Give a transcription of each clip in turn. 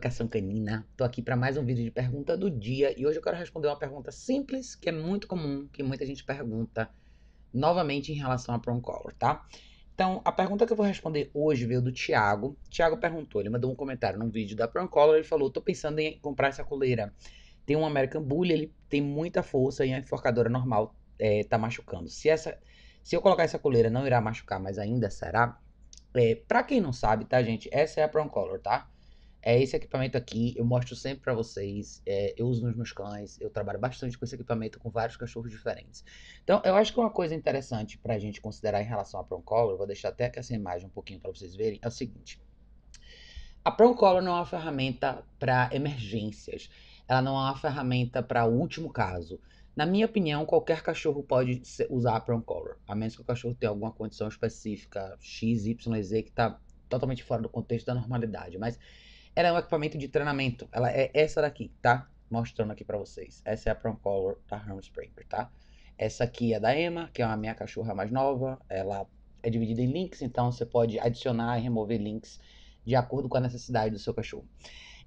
Educação Canina. Tô aqui para mais um vídeo de pergunta do dia e hoje eu quero responder uma pergunta simples que é muito comum, que muita gente pergunta novamente em relação a Prom Color, tá? Então, a pergunta que eu vou responder hoje veio do Thiago. Thiago perguntou, ele mandou um comentário num vídeo da Prom Color e falou: "Tô pensando em comprar essa coleira. Tem um American Bully, ele tem muita força e a enforcadora normal é, tá machucando. Se essa se eu colocar essa coleira não irá machucar, mas ainda será? É, eh, para quem não sabe, tá, gente? Essa é a Prom Color, tá? é esse equipamento aqui, eu mostro sempre para vocês, é, eu uso nos meus cães, eu trabalho bastante com esse equipamento com vários cachorros diferentes. Então, eu acho que uma coisa interessante para a gente considerar em relação à Prong Collar, vou deixar até aqui essa imagem um pouquinho para vocês verem, é o seguinte. A Prong Collar não é uma ferramenta para emergências, ela não é uma ferramenta para o último caso. Na minha opinião, qualquer cachorro pode usar a Prong Collar, a menos que o cachorro tenha alguma condição específica, X, Y, Z, que está totalmente fora do contexto da normalidade, mas ela é um equipamento de treinamento. Ela é essa daqui, tá? Mostrando aqui pra vocês. Essa é a Promcolor da Harmsbreaker, tá? Essa aqui é da Emma, que é a minha cachorra mais nova. Ela é dividida em links, então você pode adicionar e remover links de acordo com a necessidade do seu cachorro.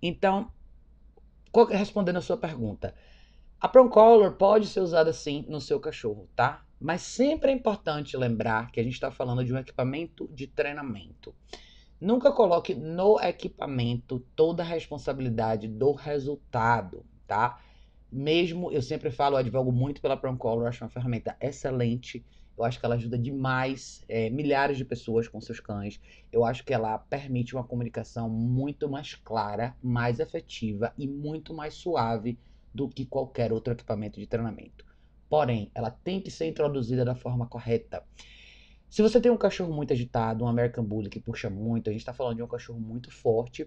Então, é, respondendo a sua pergunta, a Promcolor pode ser usada sim no seu cachorro, tá? Mas sempre é importante lembrar que a gente está falando de um equipamento de treinamento. Nunca coloque no equipamento toda a responsabilidade do resultado, tá? Mesmo, eu sempre falo, eu advogo muito pela Proncolor, acho uma ferramenta excelente. Eu acho que ela ajuda demais é, milhares de pessoas com seus cães. Eu acho que ela permite uma comunicação muito mais clara, mais efetiva e muito mais suave do que qualquer outro equipamento de treinamento. Porém, ela tem que ser introduzida da forma correta. Se você tem um cachorro muito agitado, um American Bully que puxa muito, a gente está falando de um cachorro muito forte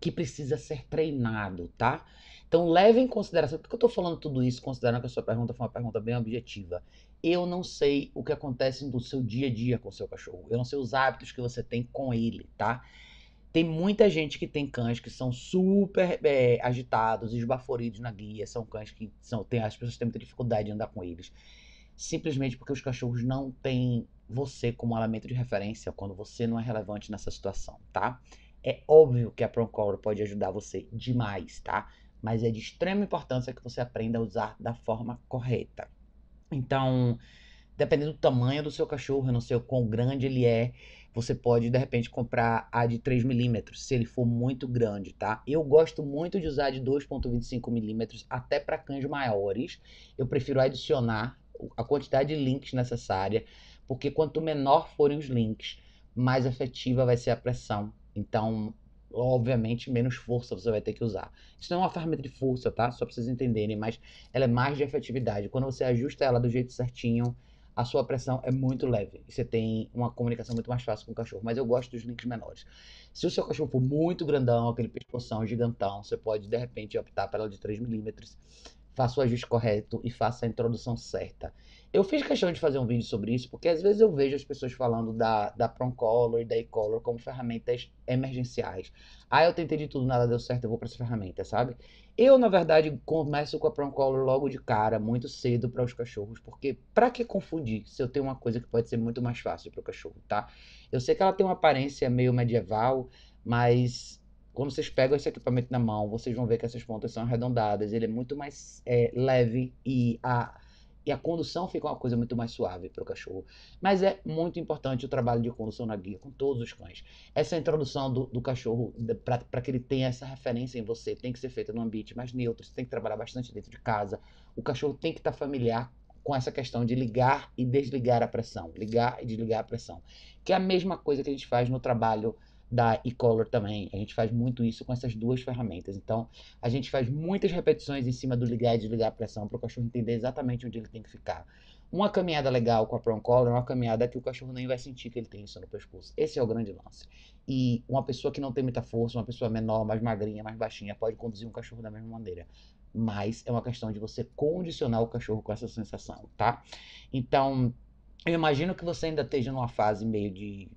que precisa ser treinado, tá? Então leve em consideração, por que eu estou falando tudo isso, considerando que a sua pergunta foi uma pergunta bem objetiva? Eu não sei o que acontece no seu dia a dia com o seu cachorro. Eu não sei os hábitos que você tem com ele, tá? Tem muita gente que tem cães que são super é, agitados, esbaforidos na guia, são cães que são, tem, as pessoas têm muita dificuldade de andar com eles. Simplesmente porque os cachorros não têm você como elemento de referência quando você não é relevante nessa situação, tá? É óbvio que a Procore pode ajudar você demais, tá? Mas é de extrema importância que você aprenda a usar da forma correta. Então, dependendo do tamanho do seu cachorro, eu não sei o quão grande ele é, você pode de repente comprar a de 3 milímetros, se ele for muito grande, tá? Eu gosto muito de usar de 2.25 milímetros até para cães maiores. Eu prefiro adicionar a quantidade de links necessária porque quanto menor forem os links, mais efetiva vai ser a pressão. Então, obviamente, menos força você vai ter que usar. Isso não é uma ferramenta de força, tá? Só para vocês entenderem, mas ela é mais de efetividade. Quando você ajusta ela do jeito certinho, a sua pressão é muito leve e você tem uma comunicação muito mais fácil com o cachorro. Mas eu gosto dos links menores. Se o seu cachorro for muito grandão, aquele pescoção gigantão, você pode de repente optar pela de 3 milímetros faça o ajuste correto e faça a introdução certa. Eu fiz questão de fazer um vídeo sobre isso, porque às vezes eu vejo as pessoas falando da, da Proncolor e da Ecolor como ferramentas emergenciais. Ah, eu tentei de tudo, nada deu certo, eu vou para essa ferramenta, sabe? Eu, na verdade, começo com a Proncolor logo de cara, muito cedo para os cachorros, porque para que confundir se eu tenho uma coisa que pode ser muito mais fácil para o cachorro, tá? Eu sei que ela tem uma aparência meio medieval, mas quando vocês pegam esse equipamento na mão, vocês vão ver que essas pontas são arredondadas. Ele é muito mais é, leve e a, e a condução fica uma coisa muito mais suave para o cachorro. Mas é muito importante o trabalho de condução na guia com todos os cães. Essa introdução do, do cachorro, para que ele tenha essa referência em você, tem que ser feita num ambiente mais neutro, você tem que trabalhar bastante dentro de casa. O cachorro tem que estar tá familiar com essa questão de ligar e desligar a pressão, ligar e desligar a pressão, que é a mesma coisa que a gente faz no trabalho da eColor também. A gente faz muito isso com essas duas ferramentas. Então, a gente faz muitas repetições em cima do ligar e desligar a pressão para o cachorro entender exatamente onde ele tem que ficar. Uma caminhada legal com a Prong Collar é uma caminhada que o cachorro nem vai sentir que ele tem isso no pescoço. Esse é o grande lance. E uma pessoa que não tem muita força, uma pessoa menor, mais magrinha, mais baixinha, pode conduzir um cachorro da mesma maneira. Mas é uma questão de você condicionar o cachorro com essa sensação, tá? Então, eu imagino que você ainda esteja numa fase meio de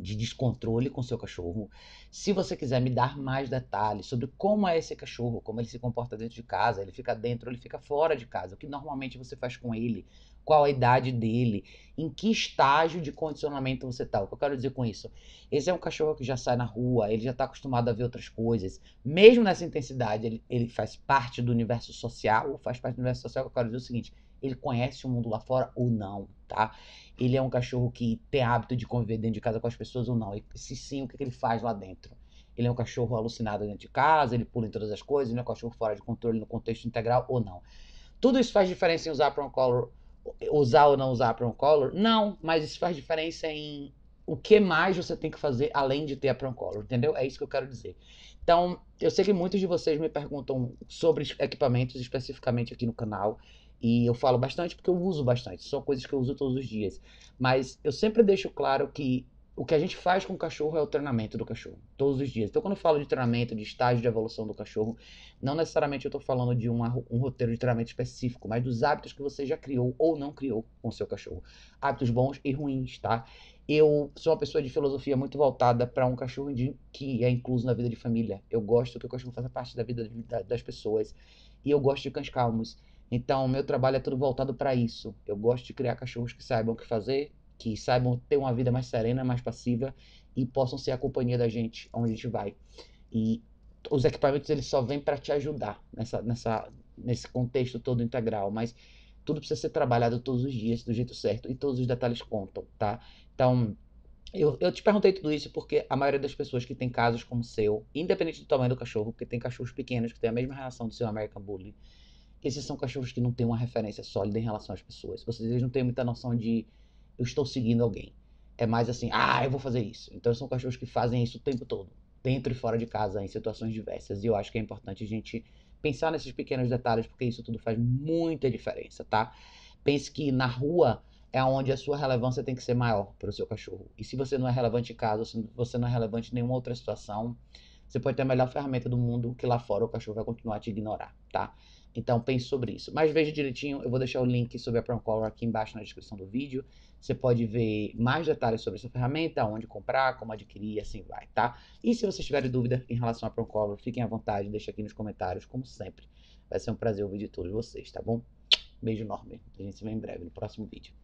de descontrole com seu cachorro. Se você quiser me dar mais detalhes sobre como é esse cachorro, como ele se comporta dentro de casa, ele fica dentro, ele fica fora de casa, o que normalmente você faz com ele, qual a idade dele, em que estágio de condicionamento você está. O que eu quero dizer com isso? Esse é um cachorro que já sai na rua, ele já está acostumado a ver outras coisas. Mesmo nessa intensidade, ele, ele faz parte do universo social, faz parte do universo social, o que eu quero dizer é o seguinte, ele conhece o mundo lá fora ou não, tá? Ele é um cachorro que tem hábito de conviver dentro de casa com as pessoas ou não. E se sim, o que, ele faz lá dentro? Ele é um cachorro alucinado dentro de casa, ele pula em todas as coisas, ele é um cachorro fora de controle no contexto integral ou não. Tudo isso faz diferença em usar para um collar usar ou não usar Proncolor? Não, mas isso faz diferença em o que mais você tem que fazer além de ter a Proncolor, entendeu? É isso que eu quero dizer. Então, eu sei que muitos de vocês me perguntam sobre equipamentos especificamente aqui no canal. E eu falo bastante porque eu uso bastante, são coisas que eu uso todos os dias. Mas eu sempre deixo claro que o que a gente faz com o cachorro é o treinamento do cachorro, todos os dias. Então, quando eu falo de treinamento, de estágio de evolução do cachorro, não necessariamente eu estou falando de uma, um roteiro de treinamento específico, mas dos hábitos que você já criou ou não criou com o seu cachorro. Hábitos bons e ruins, tá? Eu sou uma pessoa de filosofia muito voltada para um cachorro de, que é incluso na vida de família. Eu gosto que o cachorro faça parte da vida de, da, das pessoas. E eu gosto de cães calmos. Então, meu trabalho é todo voltado para isso. Eu gosto de criar cachorros que saibam o que fazer, que saibam ter uma vida mais serena, mais passiva e possam ser a companhia da gente onde a gente vai. E os equipamentos eles só vêm para te ajudar nessa, nessa, nesse contexto todo integral, mas tudo precisa ser trabalhado todos os dias do jeito certo e todos os detalhes contam, tá? Então, eu, eu te perguntei tudo isso porque a maioria das pessoas que tem casos como o seu, independente do tamanho do cachorro, porque tem cachorros pequenos que têm a mesma relação do seu American Bully, esses são cachorros que não têm uma referência sólida em relação às pessoas. Ou seja, eles não têm muita noção de eu estou seguindo alguém. É mais assim, ah, eu vou fazer isso. Então são cachorros que fazem isso o tempo todo, dentro e fora de casa, em situações diversas. E eu acho que é importante a gente pensar nesses pequenos detalhes, porque isso tudo faz muita diferença, tá? Pense que na rua é onde a sua relevância tem que ser maior para o seu cachorro. E se você não é relevante em casa, se você não é relevante em nenhuma outra situação, você pode ter a melhor ferramenta do mundo, que lá fora o cachorro vai continuar a te ignorar, tá? Então pense sobre isso. Mas veja direitinho, eu vou deixar o link sobre a Procore aqui embaixo na descrição do vídeo. Você pode ver mais detalhes sobre essa ferramenta, onde comprar, como adquirir, assim vai, tá? E se vocês tiverem dúvida em relação à Procore, fiquem à vontade, deixa aqui nos comentários, como sempre. Vai ser um prazer ouvir de todos vocês, tá bom? Beijo enorme. A gente se vê em breve no próximo vídeo.